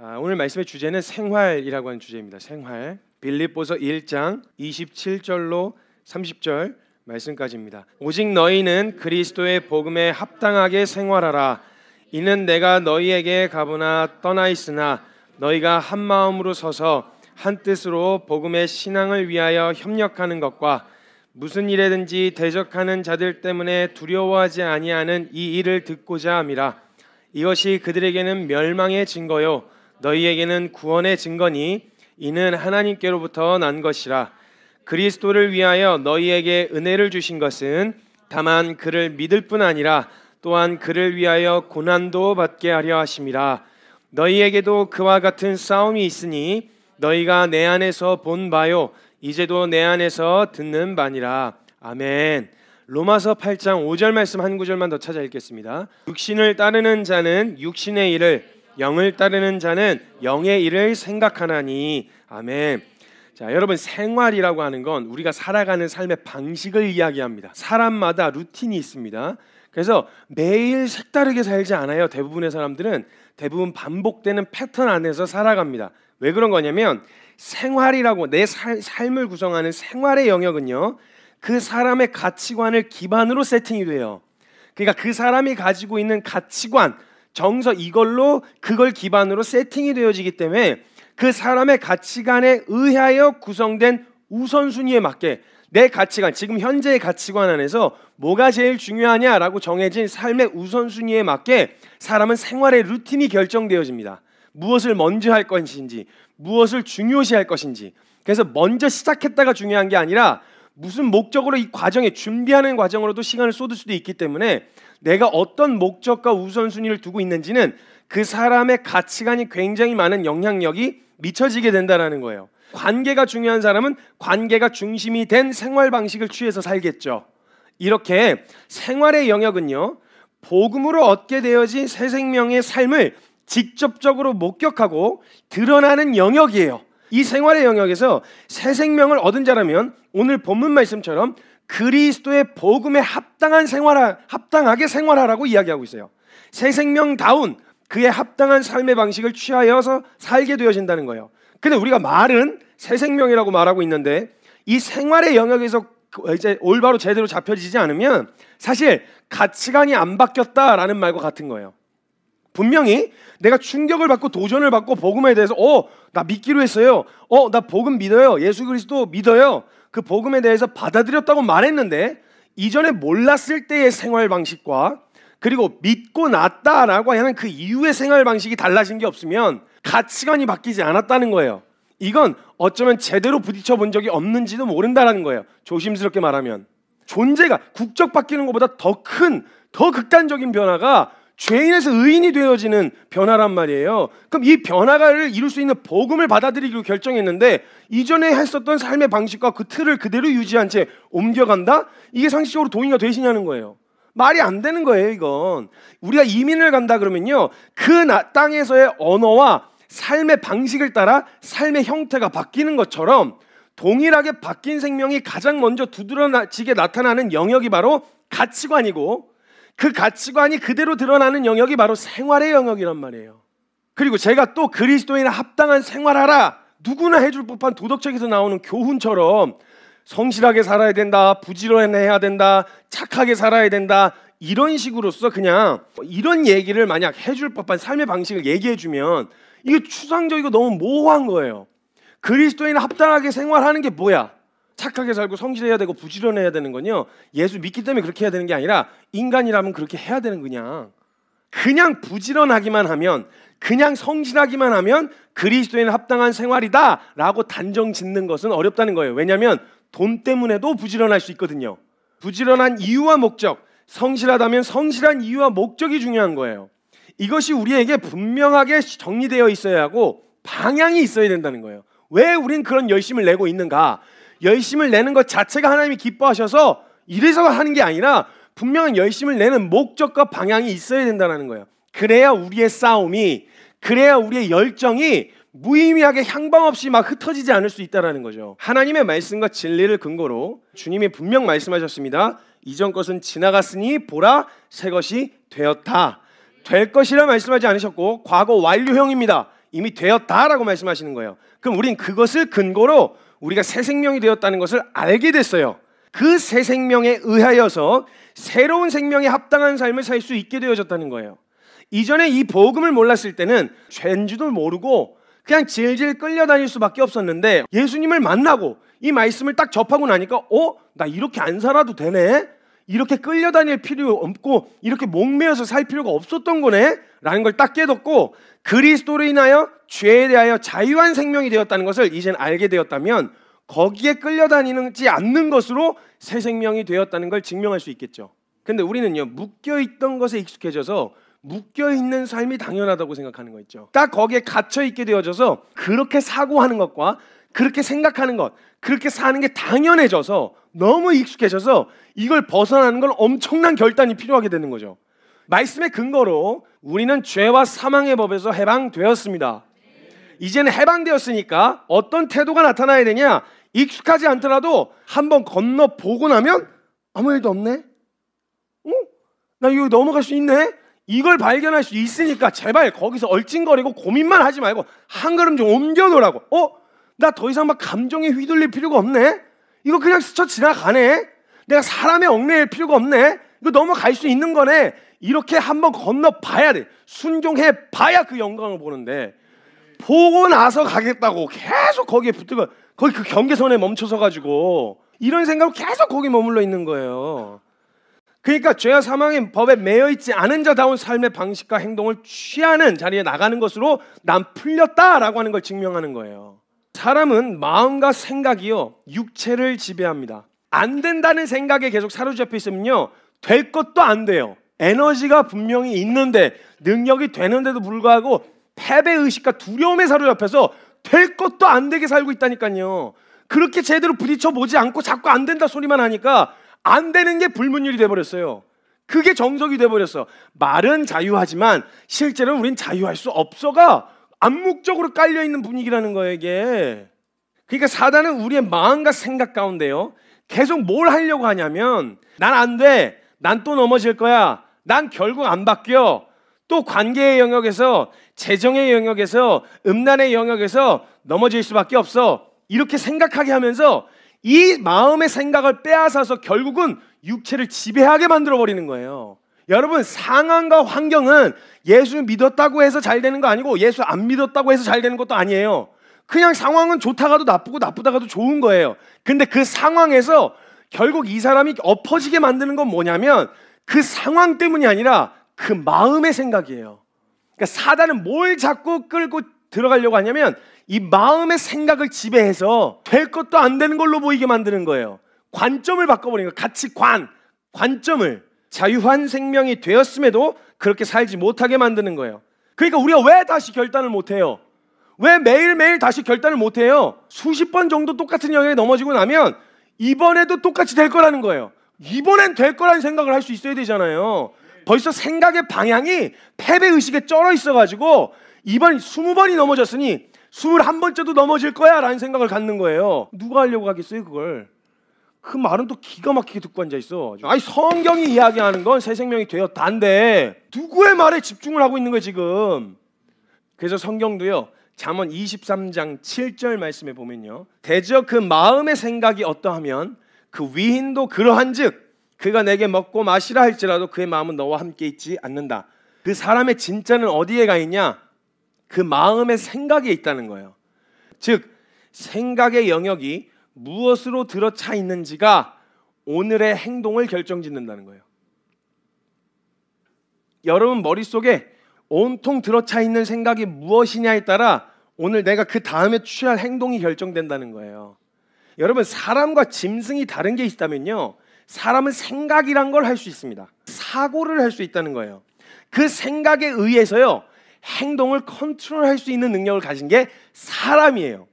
아, 오늘 말씀의 주제는 생활이라고 하는 주제입니다. 생활. 빌립보서 1장 27절로 30절 말씀까지입니다. 오직 너희는 그리스도의 복음에 합당하게 생활하라. 이는 내가 너희에게 가보나 떠나 있으나 너희가 한 마음으로 서서 한 뜻으로 복음의 신앙을 위하여 협력하는 것과 무슨 일에든지 대적하는 자들 때문에 두려워하지 아니하는 이 일을 듣고자 함이라. 이것이 그들에게는 멸망의 증거요 너희에게는 구원의 증거니 이는 하나님께로부터 난 것이라 그리스도를 위하여 너희에게 은혜를 주신 것은 다만 그를 믿을 뿐 아니라 또한 그를 위하여 고난도 받게 하려 하심이라 너희에게도 그와 같은 싸움이 있으니 너희가 내 안에서 본 바요 이제도 내 안에서 듣는 바니라 아멘 로마서 8장 5절 말씀 한 구절만 더 찾아 읽겠습니다 육신을 따르는 자는 육신의 일을 영을 따르는 자는 영의 일을 생각하나니 아멘. 자, 여러분 생활이라고 하는 건 우리가 살아가는 삶의 방식을 이야기합니다. 사람마다 루틴이 있습니다. 그래서 매일 색다르게 살지 않아요. 대부분의 사람들은 대부분 반복되는 패턴 안에서 살아갑니다. 왜 그런 거냐면 생활이라고 내 살, 삶을 구성하는 생활의 영역은요. 그 사람의 가치관을 기반으로 세팅이 돼요. 그러니까 그 사람이 가지고 있는 가치관, 정서 이걸로 그걸 기반으로 세팅이 되어지기 때문에 그 사람의 가치관에 의하여 구성된 우선순위에 맞게 내 가치관, 지금 현재의 가치관 안에서 뭐가 제일 중요하냐라고 정해진 삶의 우선순위에 맞게 사람은 생활의 루틴이 결정되어집니다. 무엇을 먼저 할 것인지, 무엇을 중요시할 것인지. 그래서 먼저 시작했다가 중요한 게 아니라 무슨 목적으로 이 과정에 준비하는 과정으로도 시간을 쏟을 수도 있기 때문에 내가 어떤 목적과 우선순위를 두고 있는지는 그 사람의 가치관이 굉장히 많은 영향력이 미쳐지게 된다라는 거예요. 관계가 중요한 사람은 관계가 중심이 된 생활 방식을 취해서 살겠죠. 이렇게 생활의 영역은요. 복음으로 얻게 되어진 새 생명의 삶을 직접적으로 목격하고 드러나는 영역이에요. 이 생활의 영역에서 새 생명을 얻은 자라면 오늘 본문 말씀처럼 그리스도의 복음에 합당한 생활 합당하게 생활하라고 이야기하고 있어요. 새 생명다운 그의 합당한 삶의 방식을 취하여서 살게 되어진다는 거예요. 근데 우리가 말은 새 생명이라고 말하고 있는데 이 생활의 영역에서 그 이제 올바로 제대로 잡혀지지 않으면 사실 가치관이 안 바뀌었다라는 말과 같은 거예요. 분명히 내가 충격을 받고 도전을 받고 복음에 대해서 어, 나 믿기로 했어요. 어, 나 복음 믿어요. 예수 그리스도 믿어요. 그 복음에 대해서 받아들였다고 말했는데 이전에 몰랐을 때의 생활 방식과 그리고 믿고 났다라고 하는 그 이후의 생활 방식이 달라진 게 없으면 가치관이 바뀌지 않았다는 거예요. 이건 어쩌면 제대로 부딪혀 본 적이 없는지도 모른다라는 거예요. 조심스럽게 말하면 존재가 국적 바뀌는 것보다 더 큰, 더 극단적인 변화가 죄인에서 의인이 되어지는 변화란 말이에요. 그럼 이 변화를 이룰 수 있는 복음을 받아들이기로 결정했는데 이전에 했었던 삶의 방식과 그 틀을 그대로 유지한 채 옮겨간다? 이게 상식적으로 동의가 되시냐는 거예요. 말이 안 되는 거예요, 이건. 우리가 이민을 간다 그러면요. 그 땅에서의 언어와 삶의 방식을 따라 삶의 형태가 바뀌는 것처럼 동일하게 바뀐 생명이 가장 먼저 두드러지게 나타나는 영역이 바로 가치관이고 그 가치관이 그대로 드러나는 영역이 바로 생활의 영역이란 말이에요. 그리고 제가 또 그리스도인의 합당한 생활하라 누구나 해줄 법한 도덕책에서 나오는 교훈처럼 성실하게 살아야 된다, 부지런해야 된다, 착하게 살아야 된다 이런 식으로서 그냥 이런 얘기를 만약 해줄 법한 삶의 방식을 얘기해주면 이게 추상적이고 너무 모호한 거예요. 그리스도인 합당하게 생활하는 게 뭐야? 착하게 살고 성실해야 되고 부지런해야 되는 건요. 예수 믿기 때문에 그렇게 해야 되는 게 아니라 인간이라면 그렇게 해야 되는 그냥. 그냥 부지런하기만 하면 그냥 성실하기만 하면 그리스도인 합당한 생활이다라고 단정 짓는 것은 어렵다는 거예요. 왜냐하면 돈 때문에도 부지런할 수 있거든요. 부지런한 이유와 목적, 성실하다면 성실한 이유와 목적이 중요한 거예요. 이것이 우리에게 분명하게 정리되어 있어야 하고 방향이 있어야 된다는 거예요. 왜 우린 그런 열심을 내고 있는가? 열심을 내는 것 자체가 하나님이 기뻐하셔서 이래서 하는 게 아니라 분명한 열심을 내는 목적과 방향이 있어야 된다는 거예요. 그래야 우리의 싸움이 그래야 우리의 열정이 무의미하게 향방 없이 막 흩어지지 않을 수 있다라는 거죠. 하나님의 말씀과 진리를 근거로 주님이 분명 말씀하셨습니다. 이전 것은 지나갔으니 보라 새 것이 되었다. 될 것이라 말씀하지 않으셨고 과거 완료형입니다. 이미 되었다라고 말씀하시는 거예요. 그럼 우린 그것을 근거로 우리가 새 생명이 되었다는 것을 알게 됐어요. 그 새 생명에 의하여서 새로운 생명에 합당한 삶을 살 수 있게 되어졌다는 거예요. 이전에 이 복음을 몰랐을 때는 죄인지도 모르고 그냥 질질 끌려다닐 수밖에 없었는데 예수님을 만나고 이 말씀을 딱 접하고 나니까 어? 나 이렇게 안 살아도 되네? 이렇게 끌려다닐 필요 없고 이렇게 목매어서 살 필요가 없었던 거네 라는 걸 딱 깨닫고 그리스도로 인하여 죄에 대하여 자유한 생명이 되었다는 것을 이젠 알게 되었다면 거기에 끌려다니지 않는 것으로 새 생명이 되었다는 걸 증명할 수 있겠죠. 근데 우리는요 묶여 있던 것에 익숙해져서 묶여 있는 삶이 당연하다고 생각하는 거 있죠. 딱 거기에 갇혀 있게 되어져서 그렇게 사고하는 것과 그렇게 생각하는 것, 그렇게 사는 게 당연해져서 너무 익숙해져서 이걸 벗어나는 건 엄청난 결단이 필요하게 되는 거죠. 말씀의 근거로 우리는 죄와 사망의 법에서 해방되었습니다. 이제는 해방되었으니까 어떤 태도가 나타나야 되냐? 익숙하지 않더라도 한번 건너 보고 나면 아무 일도 없네. 어? 나 이거 넘어갈 수 있네. 이걸 발견할 수 있으니까 제발 거기서 얼찡거리고 고민만 하지 말고 한 걸음 좀 옮겨 놓으라고. 어? 나 더 이상 막 감정에 휘둘릴 필요가 없네. 이거 그냥 스쳐 지나가네. 내가 사람의 얽매일 필요가 없네. 이거 넘어갈 수 있는 거네. 이렇게 한번 건너 봐야 돼. 순종해 봐야 그 영광을 보는데 보고 나서 가겠다고 계속 거기에 붙들고 거기 그 경계선에 멈춰서 가지고 이런 생각으로 계속 거기 머물러 있는 거예요. 그러니까 죄와 사망의 법에 매여 있지 않은 자다운 삶의 방식과 행동을 취하는 자리에 나가는 것으로 난 풀렸다라고 하는 걸 증명하는 거예요. 사람은 마음과 생각이요 육체를 지배합니다. 안 된다는 생각에 계속 사로잡혀 있으면요 될 것도 안 돼요. 에너지가 분명히 있는데 능력이 되는데도 불구하고 패배 의식과 두려움에 사로잡혀서 될 것도 안 되게 살고 있다니까요. 그렇게 제대로 부딪혀 보지 않고 자꾸 안 된다 소리만 하니까 안 되는 게 불문율이 돼 버렸어요. 그게 정석이 돼 버렸어. 말은 자유하지만 실제로는 우린 자유할 수 없어가 암묵적으로 깔려 있는 분위기라는 거예요, 이게. 그러니까 사단은 우리의 마음과 생각 가운데요. 계속 뭘 하려고 하냐면 난 안 돼. 난 또 넘어질 거야. 난 결국 안 바뀌어. 또 관계의 영역에서 재정의 영역에서 음란의 영역에서 넘어질 수밖에 없어. 이렇게 생각하게 하면서 이 마음의 생각을 빼앗아서 결국은 육체를 지배하게 만들어 버리는 거예요. 여러분 상황과 환경은 예수 믿었다고 해서 잘 되는 거 아니고 예수 안 믿었다고 해서 잘 되는 것도 아니에요. 그냥 상황은 좋다가도 나쁘고 나쁘다가도 좋은 거예요. 근데 그 상황에서 결국 이 사람이 엎어지게 만드는 건 뭐냐면 그 상황 때문이 아니라 그 마음의 생각이에요. 그러니까 사단은 뭘 자꾸 끌고 들어가려고 하냐면 이 마음의 생각을 지배해서 될 것도 안 되는 걸로 보이게 만드는 거예요. 관점을 바꿔버리는 거예요. 가치관, 관점을. 자유한 생명이 되었음에도 그렇게 살지 못하게 만드는 거예요. 그러니까 우리가 왜 다시 결단을 못 해요? 왜 매일매일 다시 결단을 못 해요? 수십 번 정도 똑같은 영역에 넘어지고 나면 이번에도 똑같이 될 거라는 거예요. 이번엔 될 거라는 생각을 할 수 있어야 되잖아요. 벌써 생각의 방향이 패배 의식에 쩔어 있어 가지고 이번 스무 번이 넘어졌으니 2한번째도 넘어질 거야라는 생각을 갖는 거예요. 누가 하려고 하겠어요, 그걸? 그 말은 또 기가 막히게 듣고 앉아 있어. 아니 성경이 이야기하는 건 새 생명이 되었다인데 누구의 말에 집중을 하고 있는 거야 지금. 그래서 성경도요. 잠언 23장 7절 말씀에 보면요. 대저 그 마음의 생각이 어떠하면 그 위인도 그러한즉 그가 내게 먹고 마시라 할지라도 그의 마음은 너와 함께 있지 않는다. 그 사람의 진짜는 어디에 가 있냐? 그 마음의 생각에 있다는 거예요. 즉 생각의 영역이 무엇으로 들어차 있는지가 오늘의 행동을 결정짓는다는 거예요. 여러분 머릿속에 온통 들어차 있는 생각이 무엇이냐에 따라 오늘 내가 그 다음에 취할 행동이 결정된다는 거예요. 여러분 사람과 짐승이 다른 게 있다면요. 사람은 생각이란 걸 할 수 있습니다. 사고를 할 수 있다는 거예요. 그 생각에 의해서요. 행동을 컨트롤할 수 있는 능력을 가진 게 사람이에요.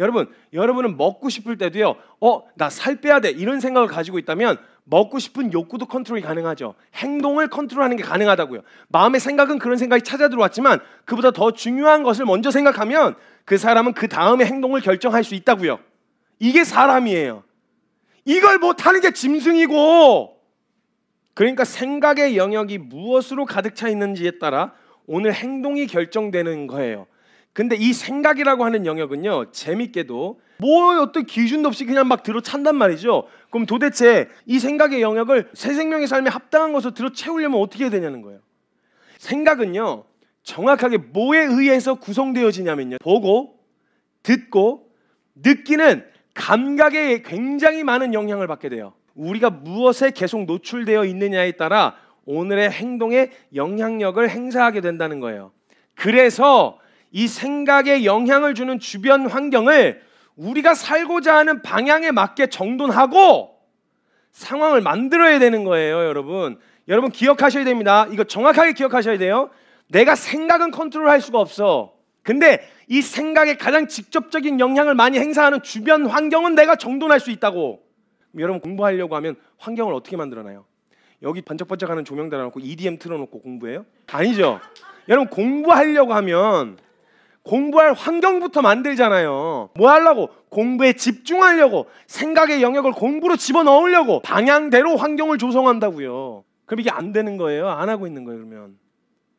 여러분, 여러분은 먹고 싶을 때도요. 어, 나 살 빼야 돼. 이런 생각을 가지고 있다면 먹고 싶은 욕구도 컨트롤이 가능하죠. 행동을 컨트롤하는 게 가능하다고요. 마음의 생각은 그런 생각이 찾아 들어왔지만 그보다 더 중요한 것을 먼저 생각하면 그 사람은 그 다음에 행동을 결정할 수 있다고요. 이게 사람이에요. 이걸 못하는 게 짐승이고 그러니까 생각의 영역이 무엇으로 가득 차 있는지에 따라 오늘 행동이 결정되는 거예요. 근데 이 생각이라고 하는 영역은요 재밌게도 뭐 어떤 기준도 없이 그냥 막 들어찬단 말이죠. 그럼 도대체 이 생각의 영역을 새 생명의 삶에 합당한 것으로 들어채우려면 어떻게 해야 되냐는 거예요. 생각은요 정확하게 뭐에 의해서 구성되어지냐면요 보고 듣고 느끼는 감각에 굉장히 많은 영향을 받게 돼요. 우리가 무엇에 계속 노출되어 있느냐에 따라 오늘의 행동에 영향력을 행사하게 된다는 거예요. 그래서 이 생각에 영향을 주는 주변 환경을 우리가 살고자 하는 방향에 맞게 정돈하고 상황을 만들어야 되는 거예요, 여러분. 여러분 기억하셔야 됩니다. 이거 정확하게 기억하셔야 돼요. 내가 생각은 컨트롤할 수가 없어. 근데 이 생각에 가장 직접적인 영향을 많이 행사하는 주변 환경은 내가 정돈할 수 있다고. 여러분 공부하려고 하면 환경을 어떻게 만들어놔요? 여기 반짝반짝하는 조명 달아놓고 EDM 틀어놓고 공부해요? 아니죠. 여러분 공부하려고 하면 공부할 환경부터 만들잖아요. 뭐 하려고? 공부에 집중하려고 생각의 영역을 공부로 집어넣으려고 방향대로 환경을 조성한다고요. 그럼 이게 안 되는 거예요? 안 하고 있는 거예요, 그러면.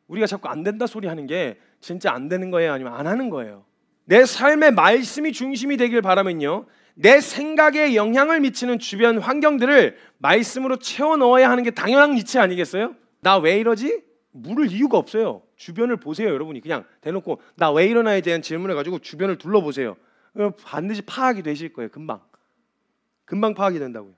우리가 자꾸 안 된다 소리 하는 게 진짜 안 되는 거예요, 아니면 안 하는 거예요. 내 삶의 말씀이 중심이 되길 바라면요. 내 생각에 영향을 미치는 주변 환경들을 말씀으로 채워 넣어야 하는 게 당연한 이치 아니겠어요? 나 왜 이러지? 물을 이유가 없어요. 주변을 보세요, 여러분이 그냥 대놓고 나 왜 이러나에 대한 질문을 가지고 주변을 둘러보세요. 반드시 파악이 되실 거예요, 금방. 금방 파악이 된다고요.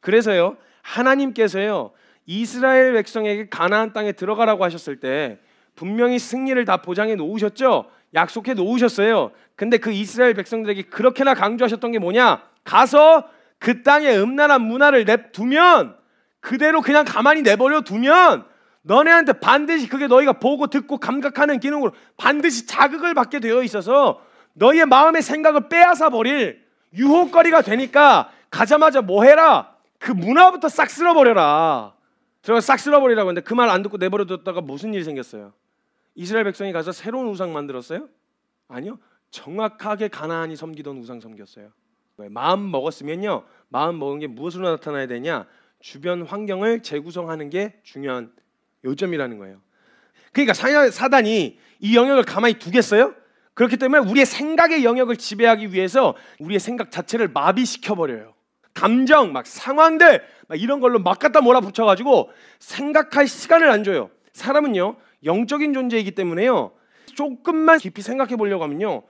그래서요, 하나님께서요 이스라엘 백성에게 가나안 땅에 들어가라고 하셨을 때 분명히 승리를 다 보장해 놓으셨죠. 약속해 놓으셨어요. 근데 그 이스라엘 백성들에게 그렇게나 강조하셨던 게 뭐냐? 가서 그 땅의 음란한 문화를 냅두면 그대로 그냥 가만히 내버려 두면 너네한테 반드시 그게 너희가 보고 듣고 감각하는 기능으로 반드시 자극을 받게 되어 있어서 너희의 마음의 생각을 빼앗아 버릴 유혹거리가 되니까 가자마자 뭐 해라? 그 문화부터 싹 쓸어버려라. 들어가 싹 쓸어버리라고 했는데 그 말 안 듣고 내버려뒀다가 무슨 일이 생겼어요? 이스라엘 백성이 가서 새로운 우상 만들었어요? 아니요. 정확하게 가나안이 섬기던 우상 섬겼어요. 왜? 마음 먹었으면요. 마음 먹은 게 무엇으로 나타나야 되냐? 주변 환경을 재구성하는 게 중요한 요점이라는 거예요. 그러니까 사단이 이 영역을 가만히 두겠어요? 그렇기 때문에 우리의 생각의 영역을 지배하기 위해서 우리의 생각 자체를 마비시켜 버려요. 감정, 막 상황들, 막 이런 걸로 막 갖다 몰아붙여가지고 생각할 시간을 안 줘요. 사람은요 영적인 존재이기 때문에요 조금만 깊이 생각해 보려고 하면요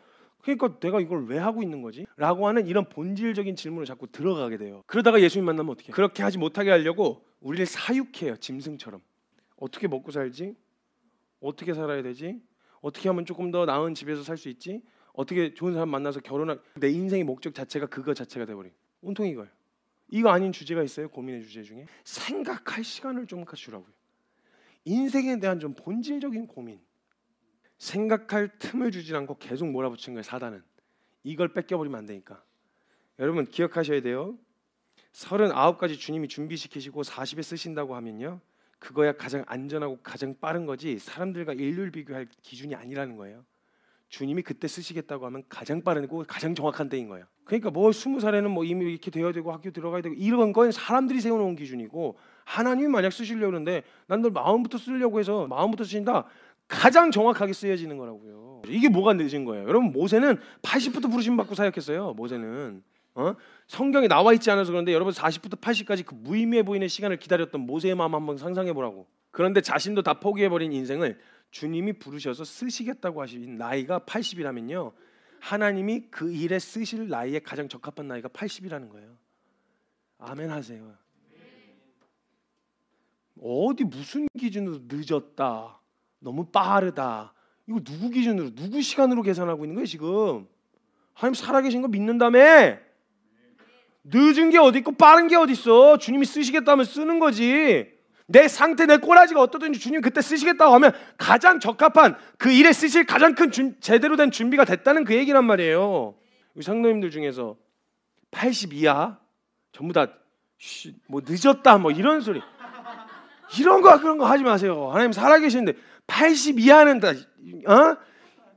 그러니까 내가 이걸 왜 하고 있는 거지? 라고 하는 이런 본질적인 질문을 자꾸 들어가게 돼요. 그러다가 예수님 만나면 어떻게? 해요? 그렇게 하지 못하게 하려고 우리를 사육해요. 짐승처럼. 어떻게 먹고 살지? 어떻게 살아야 되지? 어떻게 하면 조금 더 나은 집에서 살 수 있지? 어떻게 좋은 사람 만나서 결혼할 내 인생의 목적 자체가 그거 자체가 돼버린 온통 이거예요. 이거 아닌 주제가 있어요 고민의 주제 중에 생각할 시간을 좀 가지라고요. 인생에 대한 좀 본질적인 고민. 생각할 틈을 주지 않고 계속 몰아붙인 거예요 사단은. 이걸 뺏겨버리면 안 되니까. 여러분 기억하셔야 돼요. 39가지 주님이 준비시키시고 40에 쓰신다고 하면요. 그거야 가장 안전하고 가장 빠른 거지 사람들과 인류를 비교할 기준이 아니라는 거예요. 주님이 그때 쓰시겠다고 하면 가장 빠르고 가장 정확한 때인 거예요. 그러니까 뭐 스무 살에는 뭐 이미 이렇게 되어야 되고 학교 들어가야 되고 이런 건 사람들이 세워놓은 기준이고 하나님이 만약 쓰시려고 하는데 난 널 마음부터 쓰려고 해서 마음부터 쓰신다 가장 정확하게 쓰여지는 거라고요. 이게 뭐가 늦은 거예요? 여러분 모세는 80부터 부르심 받고 사역했어요. 모세는 어? 성경에 나와 있지 않아서 그런데 여러분 40부터 80까지 그 무의미해 보이는 시간을 기다렸던 모세의 마음 한번 상상해 보라고. 그런데 자신도 다 포기해 버린 인생을 주님이 부르셔서 쓰시겠다고 하신 나이가 80이라면요. 하나님이 그 일에 쓰실 나이에 가장 적합한 나이가 80이라는 거예요. 아멘 하세요. 어디 무슨 기준으로 늦었다. 너무 빠르다. 이거 누구 기준으로 누구 시간으로 계산하고 있는 거예요, 지금? 하나님 살아계신 거 믿는다며. 늦은 게 어디 있고 빠른 게 어디 있어? 주님이 쓰시겠다면 쓰는 거지. 내 상태, 내 꼬라지가 어떻든지 주님 그때 쓰시겠다고 하면 가장 적합한 그 일에 쓰실 가장 큰 준, 제대로 된 준비가 됐다는 그 얘기란 말이에요. 우리 상노님들 중에서 8 2야 전부 다 뭐 늦었다 뭐 이런 소리 이런 거 그런 거 하지 마세요. 하나님 살아계시는데 8 2야는다 어?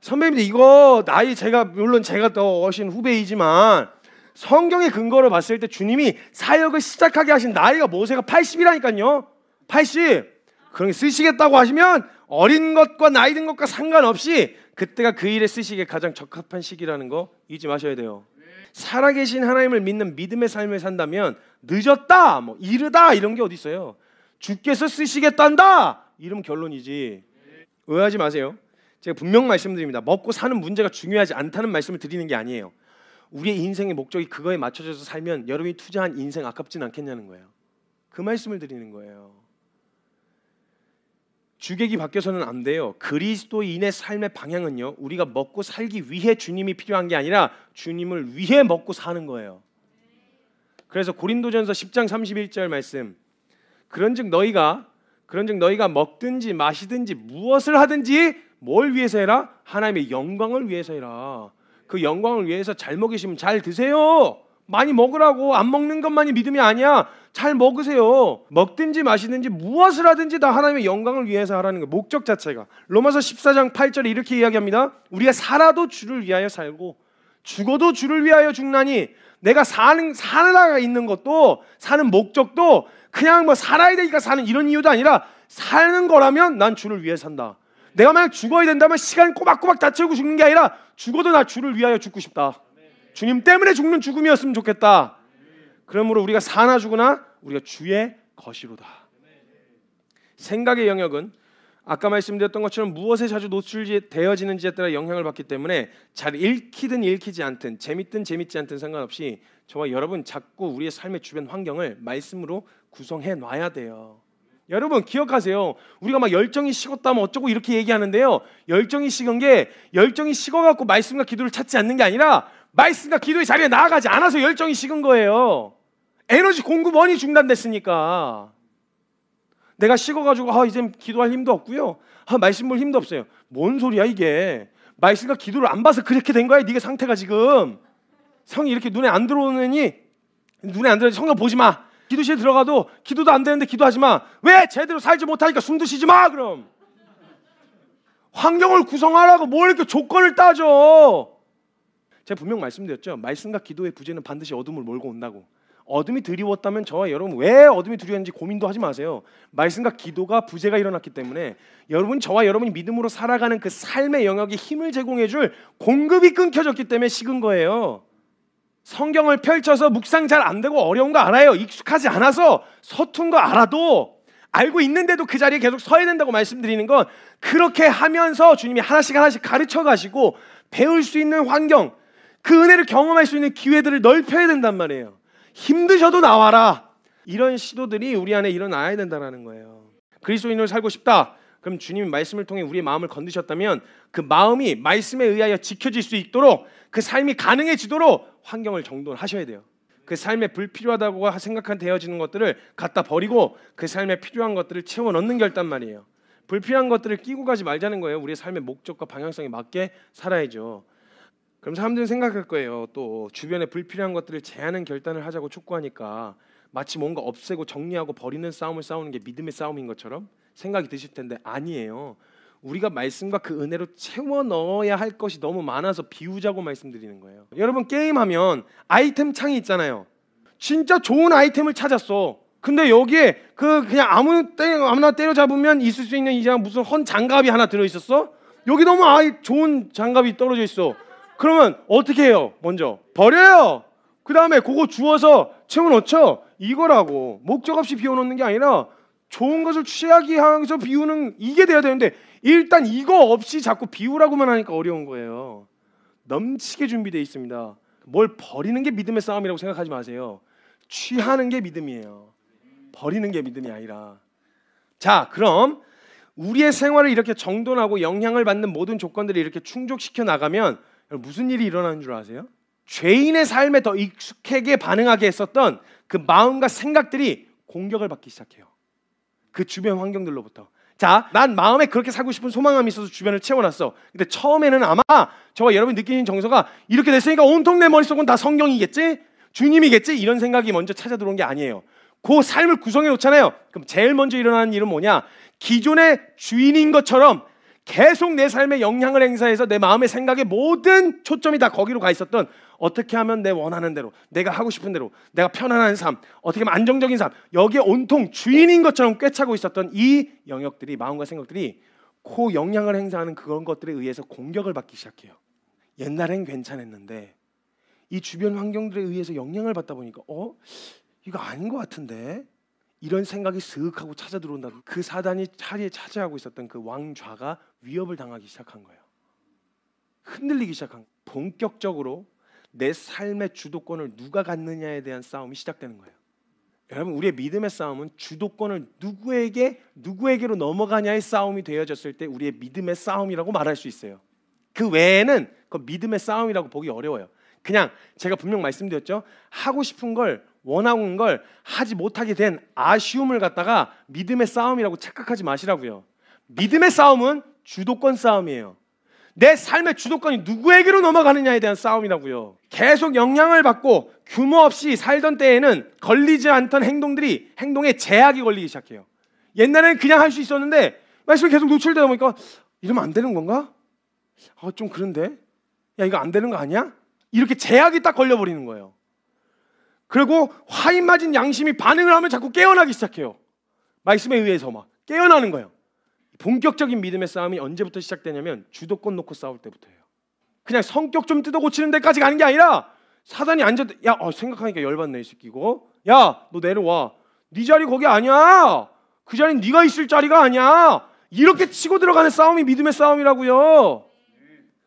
선배님들 이거 나이 제가 물론 제가 더 어신 후배이지만 성경의 근거를 봤을 때 주님이 사역을 시작하게 하신 나이가 모세가 80이라니까요. 80. 그런 게 쓰시겠다고 하시면 어린 것과 나이 든 것과 상관없이 그때가 그 일에 쓰시기에 가장 적합한 시기라는 거 잊지 마셔야 돼요. 살아계신 하나님을 믿는 믿음의 삶을 산다면 늦었다, 뭐 이르다 이런 게 어디 있어요? 주께서 쓰시겠단다 이런 결론이지. 의하지 마세요. 제가 분명 말씀드립니다. 먹고 사는 문제가 중요하지 않다는 말씀을 드리는 게 아니에요. 우리의 인생의 목적이 그거에 맞춰져서 살면 여러분이 투자한 인생 아깝진 않겠냐는 거예요. 그 말씀을 드리는 거예요. 주객이 바뀌어서는 안 돼요. 그리스도인의 삶의 방향은요. 우리가 먹고 살기 위해 주님이 필요한 게 아니라 주님을 위해 먹고 사는 거예요. 그래서 고린도전서 10장 31절 말씀. 그런즉 너희가 그런즉 너희가 먹든지 마시든지 무엇을 하든지 뭘 위해서 해라? 하나님의 영광을 위해서 해라. 그 영광을 위해서 잘 먹이시면 잘 드세요. 많이 먹으라고 안 먹는 것만이 믿음이 아니야. 잘 먹으세요. 먹든지 마시든지 무엇을 하든지 다 하나님의 영광을 위해서 하라는 거. 목적 자체가. 로마서 14장 8절에 이렇게 이야기합니다. 우리가 살아도 주를 위하여 살고 죽어도 주를 위하여 죽나니 내가 사는 살아가 있는 것도 사는 목적도 그냥 뭐 살아야 되니까 사는 이런 이유도 아니라 사는 거라면 난 주를 위해 산다. 내가 만약 죽어야 된다면 시간 꼬박꼬박 다 채우고 죽는 게 아니라 죽어도 나 주를 위하여 죽고 싶다. 주님 때문에 죽는 죽음이었으면 좋겠다. 그러므로 우리가 사나 죽으나 우리가 주의 것이로다. 생각의 영역은 아까 말씀드렸던 것처럼 무엇에 자주 노출되어지는지에 따라 영향을 받기 때문에 잘 읽히든 읽히지 않든 재밌든 재밌지 않든 상관없이 저와 여러분 자꾸 우리의 삶의 주변 환경을 말씀으로 구성해 놔야 돼요. 여러분 기억하세요. 우리가 막 열정이 식었다면 뭐 어쩌고 이렇게 얘기하는데요. 열정이 식은 게 열정이 식어갖고 말씀과 기도를 찾지 않는 게 아니라 말씀과 기도의 자리에 나아가지 않아서 열정이 식은 거예요. 에너지 공급원이 중단됐으니까. 내가 식어가지고 아 이제 기도할 힘도 없고요. 아 말씀 볼 힘도 없어요. 뭔 소리야 이게? 말씀과 기도를 안 봐서 그렇게 된 거야. 네가 상태가 지금 성이 이렇게 눈에 안 들어오느니 눈에 안 들어오니 성경 보지 마. 기도실 에 들어가도 기도도 안 되는데 기도하지 만왜 제대로 살지 못하니까 숨드시지 마. 그럼 환경을 구성하라고 뭘 이렇게 조건을 따져? 제가 분명 말씀드렸죠. 말씀과 기도의 부재는 반드시 어둠을 몰고 온다고. 어둠이 드리웠다면 저와 여러분 왜 어둠이 두려웠는지 고민도 하지 마세요. 말씀과 기도가 부재가 일어났기 때문에 여러분 저와 여러분이 믿음으로 살아가는 그 삶의 영역에 힘을 제공해 줄 공급이 끊겨졌기 때문에 식은 거예요. 성경을 펼쳐서 묵상 잘 안 되고 어려운 거 알아요. 익숙하지 않아서 서툰 거 알아도 알고 있는데도 그 자리에 계속 서야 된다고 말씀드리는 건 그렇게 하면서 주님이 하나씩 하나씩 가르쳐 가시고 배울 수 있는 환경, 그 은혜를 경험할 수 있는 기회들을 넓혀야 된단 말이에요. 힘드셔도 나와라. 이런 시도들이 우리 안에 일어나야 된다는 거예요. 그리스도인으로 살고 싶다. 그럼 주님이 말씀을 통해 우리의 마음을 건드셨다면 그 마음이 말씀에 의하여 지켜질 수 있도록 그 삶이 가능해지도록 환경을 정돈하셔야 돼요. 그 삶에 불필요하다고 생각한 되어지는 것들을 갖다 버리고 그 삶에 필요한 것들을 채워 넣는 결단 말이에요. 불필요한 것들을 끼고 가지 말자는 거예요. 우리의 삶의 목적과 방향성에 맞게 살아야죠. 그럼 사람들은 생각할 거예요. 또 주변에 불필요한 것들을 제하는 결단을 하자고 촉구하니까 마치 뭔가 없애고 정리하고 버리는 싸움을 싸우는 게 믿음의 싸움인 것처럼 생각이 드실 텐데 아니에요. 우리가 말씀과 그 은혜로 채워 넣어야 할 것이 너무 많아서 비우자고 말씀드리는 거예요. 여러분 게임하면 아이템 창이 있잖아요. 진짜 좋은 아이템을 찾았어. 근데 여기에 그 그냥 아무 때 아무나 때려잡으면 있을 수 있는 이제 무슨 헌 장갑이 하나 들어 있었어? 여기 너무 아이 좋은 장갑이 떨어져 있어. 그러면 어떻게 해요? 먼저 버려요. 그 다음에 그거 주워서 채워넣죠. 이거라고 목적 없이 비워놓는 게 아니라 좋은 것을 취하기 위해서 비우는 이게 돼야 되는데 일단 이거 없이 자꾸 비우라고만 하니까 어려운 거예요. 넘치게 준비되어 있습니다. 뭘 버리는 게 믿음의 싸움이라고 생각하지 마세요. 취하는 게 믿음이에요. 버리는 게 믿음이 아니라. 자, 그럼 우리의 생활을 이렇게 정돈하고 영향을 받는 모든 조건들을 이렇게 충족시켜 나가면 무슨 일이 일어나는 줄 아세요? 죄인의 삶에 더 익숙하게 반응하게 했었던 그 마음과 생각들이 공격을 받기 시작해요. 그 주변 환경들로부터 자, 난 마음에 그렇게 살고 싶은 소망함이 있어서 주변을 채워놨어. 근데 처음에는 아마 저와 여러분이 느끼는 정서가 이렇게 됐으니까 온통 내 머릿속은 다 성경이겠지? 주님이겠지? 이런 생각이 먼저 찾아 들어온 게 아니에요. 그 삶을 구성해 놓잖아요. 그럼 제일 먼저 일어나는 일은 뭐냐? 기존의 주인인 것처럼 계속 내 삶에 영향을 행사해서 내 마음의 생각에 모든 초점이 다 거기로 가 있었던 어떻게 하면 내 원하는 대로, 내가 하고 싶은 대로, 내가 편안한 삶, 어떻게 하면 안정적인 삶, 여기에 온통 주인인 것처럼 꿰차고 있었던 이 영역들이 마음과 생각들이 코 영향을 행사하는 그런 것들에 의해서 공격을 받기 시작해요. 옛날엔 괜찮았는데 이 주변 환경들에 의해서 영향을 받다 보니까 어 이거 아닌 것 같은데 이런 생각이 슥 하고 찾아 들어온다. 그 사단이 자리에 차지하고 있었던 그 왕좌가 위협을 당하기 시작한 거예요. 흔들리기 시작한 본격적으로 내 삶의 주도권을 누가 갖느냐에 대한 싸움이 시작되는 거예요. 여러분 우리의 믿음의 싸움은 주도권을 누구에게 누구에게로 넘어가냐의 싸움이 되어졌을 때 우리의 믿음의 싸움이라고 말할 수 있어요. 그 외에는 그 믿음의 싸움이라고 보기 어려워요. 그냥 제가 분명 말씀드렸죠. 하고 싶은 걸 원하는 걸 하지 못하게 된 아쉬움을 갖다가 믿음의 싸움이라고 착각하지 마시라고요. 믿음의 싸움은 주도권 싸움이에요. 내 삶의 주도권이 누구에게로 넘어가느냐에 대한 싸움이라고요. 계속 영향을 받고 규모 없이 살던 때에는 걸리지 않던 행동들이 행동에 제약이 걸리기 시작해요. 옛날에는 그냥 할 수 있었는데 말씀이 계속 노출되다 보니까 이러면 안 되는 건가? 아, 좀 그런데? 야, 이거 안 되는 거 아니야? 이렇게 제약이 딱 걸려버리는 거예요. 그리고 화인 맞은 양심이 반응을 하면 자꾸 깨어나기 시작해요. 말씀에 의해서 막 깨어나는 거예요. 본격적인 믿음의 싸움이 언제부터 시작되냐면 주도권 놓고 싸울 때부터예요. 그냥 성격 좀 뜯어 고치는 데까지 가는 게 아니라 사단이 앉아 야 어, 생각하니까 열받네 이 새끼고 야 너 내려와 네 자리 거기 아니야 그 자리 네가 있을 자리가 아니야 이렇게 치고 들어가는 싸움이 믿음의 싸움이라고요.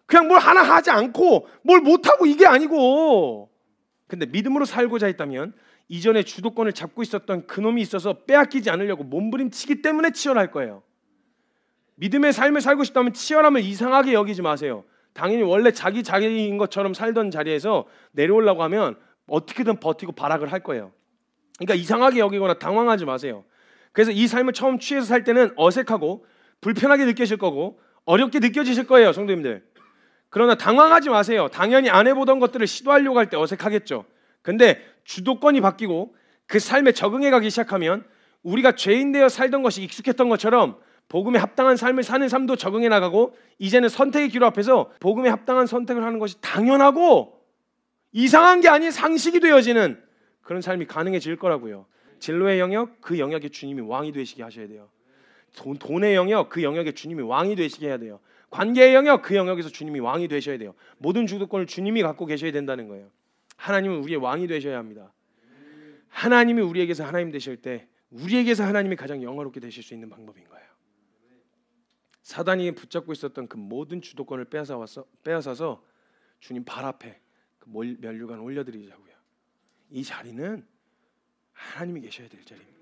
그냥 뭘 하나 하지 않고 뭘 못하고 이게 아니고 근데 믿음으로 살고자 했다면 이전에 주도권을 잡고 있었던 그놈이 있어서 빼앗기지 않으려고 몸부림치기 때문에 치열할 거예요. 믿음의 삶을 살고 싶다면 치열함을 이상하게 여기지 마세요. 당연히 원래 자기 자기인 것처럼 살던 자리에서 내려오려고 하면 어떻게든 버티고 발악을 할 거예요. 그러니까 이상하게 여기거나 당황하지 마세요. 그래서 이 삶을 처음 취해서 살 때는 어색하고 불편하게 느껴질 거고 어렵게 느껴지실 거예요, 성도님들. 그러나 당황하지 마세요. 당연히 안 해보던 것들을 시도하려고 할 때 어색하겠죠. 근데 주도권이 바뀌고 그 삶에 적응해 가기 시작하면 우리가 죄인 되어 살던 것이 익숙했던 것처럼 복음에 합당한 삶을 사는 삶도 적응해 나가고 이제는 선택의 기로 앞에서 복음에 합당한 선택을 하는 것이 당연하고 이상한 게 아닌 상식이 되어지는 그런 삶이 가능해질 거라고요. 진로의 영역 그 영역에 주님이 왕이 되시게 하셔야 돼요. 돈, 의 영역 그 영역에 주님이 왕이 되시게 해야 돼요. 관계의 영역 그 영역에서 주님이 왕이 되셔야 돼요. 모든 주도권을 주님이 갖고 계셔야 된다는 거예요. 하나님은 우리의 왕이 되셔야 합니다. 하나님이 우리에게서 하나님 되실 때 우리에게서 하나님이 가장 영화롭게 되실 수 있는 방법인 거예요. 사단이 붙잡고 있었던 그 모든 주도권을 빼앗아 서 빼앗아서 주님 발 앞에 그 멸류관 올려드리자고요. 이 자리는 하나님이 계셔야 될 자리입니다.